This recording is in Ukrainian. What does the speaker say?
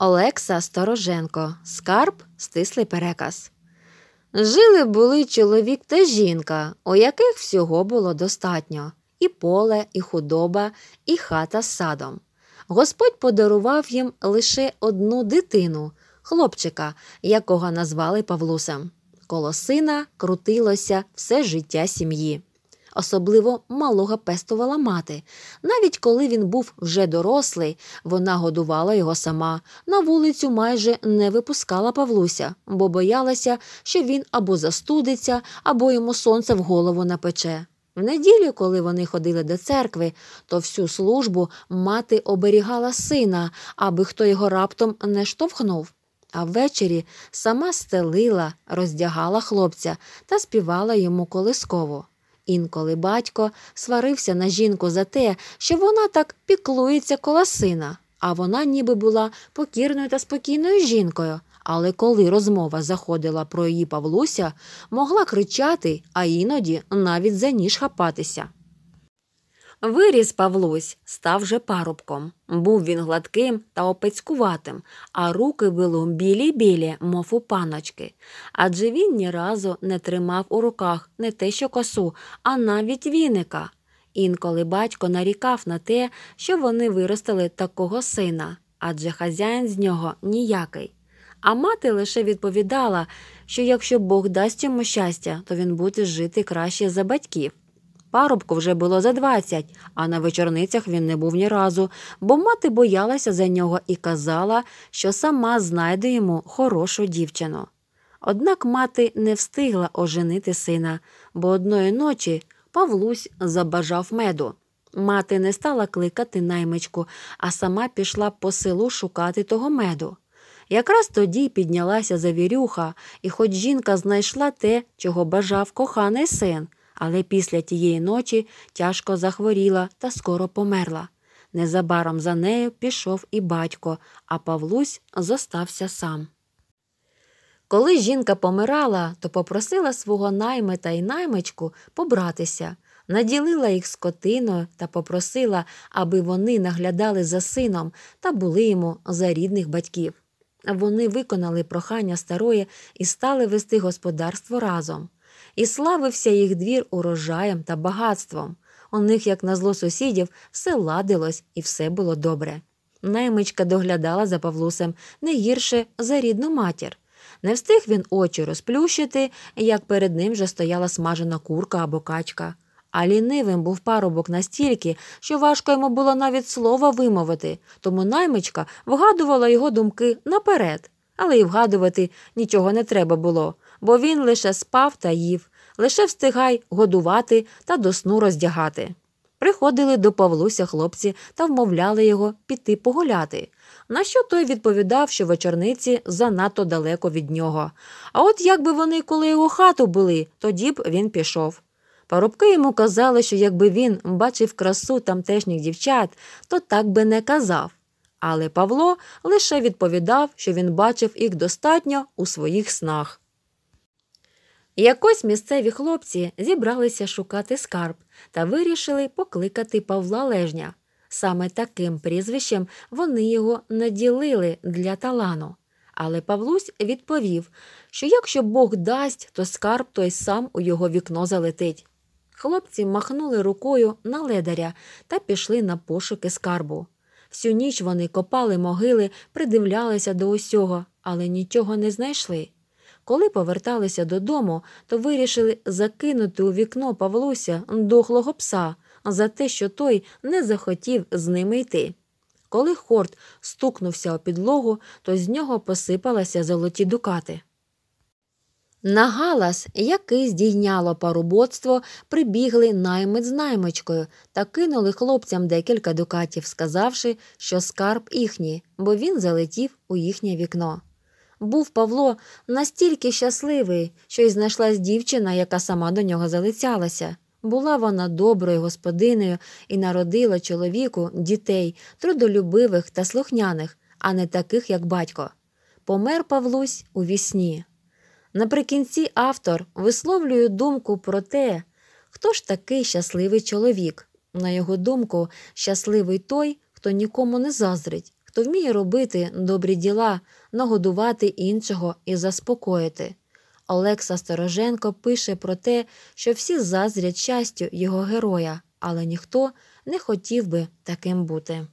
Олекса Стороженко, скарб, стислий переказ. Жили були чоловік та жінка, у яких всього було достатньо: і поле, і худоба, і хата з садом. Господь подарував їм лише одну дитину, хлопчика, якого назвали Павлусем. Коло сина крутилося все життя сім'ї. Особливо малого пестувала мати. Навіть коли він був вже дорослий, вона годувала його сама. На вулицю майже не випускала Павлуся, бо боялася, що він або застудиться, або йому сонце в голову напече. В неділю, коли вони ходили до церкви, то всю службу мати оберігала сина, аби хто його раптом не штовхнув. А ввечері сама стелила, роздягала хлопця та співала йому колисково. Інколи батько сварився на жінку за те, що вона так піклується коло сина, а вона ніби була покірною та спокійною жінкою. Але коли розмова заходила про її Павлуся, могла кричати, а іноді навіть за ніж хапатися. Виріс Павлусь, став же парубком. Був він гладким та опецькуватим, а руки були білі-білі, мов у паночки. Адже він ні разу не тримав у руках не те, що косу, а навіть віника. Інколи батько нарікав на те, що вони виростили такого сина, адже хазяїн з нього ніякий. А мати лише відповідала, що якщо Бог дасть йому щастя, то він буде жити краще за батьків. Парубку вже було за двадцять, а на вечорницях він не був ні разу, бо мати боялася за нього і казала, що сама знайде йому хорошу дівчину. Однак мати не встигла оженити сина, бо одної ночі Павлусь забажав меду. Мати не стала кликати наймичку, а сама пішла по селу шукати того меду. Якраз тоді піднялася завірюха, і хоч жінка знайшла те, чого бажав коханий син але після тієї ночі тяжко захворіла та скоро померла. Незабаром за нею пішов і батько, а Павлусь зостався сам. Коли жінка помирала, то попросила свого наймита й наймичку побратися, наділила їх скотиною та попросила, аби вони наглядали за сином та були йому за рідних батьків. Вони виконали прохання старої і стали вести господарство разом і славився їх двір урожаєм та багатством. У них, як на зло сусідів, все ладилось і все було добре. Наймичка доглядала за Павлусем не гірше за рідну матір. Не встиг він очі розплющити, як перед ним вже стояла смажена курка або качка. А лінивим був парубок настільки, що важко йому було навіть слова вимовити, тому наймичка вгадувала його думки наперед, але й вгадувати нічого не треба було бо він лише спав та їв, лише встигай годувати та до сну роздягати. Приходили до Павлуся хлопці та вмовляли його піти погуляти, на що той відповідав, що вечорниці занадто далеко від нього. А от якби вони коли його хату були, тоді б він пішов. Парубки йому казали, що якби він бачив красу тамтешніх дівчат, то так би не казав. Але Павло лише відповідав, що він бачив їх достатньо у своїх снах. Якось місцеві хлопці зібралися шукати скарб та вирішили покликати Павла Лежня. Саме таким прізвищем вони його наділили для талану. Але Павлусь відповів, що якщо Бог дасть, то скарб той сам у його вікно залетить. Хлопці махнули рукою на ледаря та пішли на пошуки скарбу. Всю ніч вони копали могили, придивлялися до усього, але нічого не знайшли. Коли поверталися додому, то вирішили закинути у вікно Павлуся дохлого пса за те, що той не захотів з ними йти. Коли хорт стукнувся у підлогу, то з нього посипалися золоті дукати. На галас, який здійняло парубоцтво, прибігли наймит з наймичкою та кинули хлопцям декілька дукатів, сказавши, що скарб їхній, бо він залетів у їхнє вікно був Павло настільки щасливий, що й знайшлась дівчина, яка сама до нього залицялася. Була вона доброю господинею і народила чоловіку дітей, трудолюбивих та слухняних, а не таких, як батько. Помер Павлусь у вісні. Наприкінці автор висловлює думку про те, хто ж такий щасливий чоловік. На його думку, щасливий той, хто нікому не заздрить, то вміє робити добрі діла, нагодувати іншого і заспокоїти. Олекса Стороженко пише про те, що всі зазрять щастю його героя, але ніхто не хотів би таким бути.